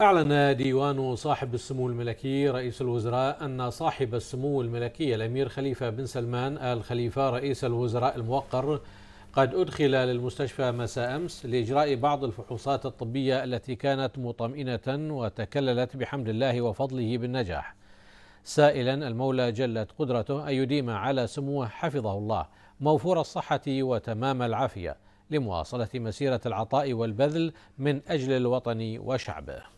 أعلن ديوان صاحب السمو الملكي رئيس الوزراء أن صاحب السمو الملكي الأمير خليفة بن سلمان آل خليفة رئيس الوزراء الموقر قد أدخل للمستشفى مساء أمس لإجراء بعض الفحوصات الطبية التي كانت مطمئنة وتكللت بحمد الله وفضله بالنجاح سائلا المولى جلت قدرته أن يديم على سموه حفظه الله موفور الصحة وتمام العافية لمواصلة مسيرة العطاء والبذل من أجل الوطن وشعبه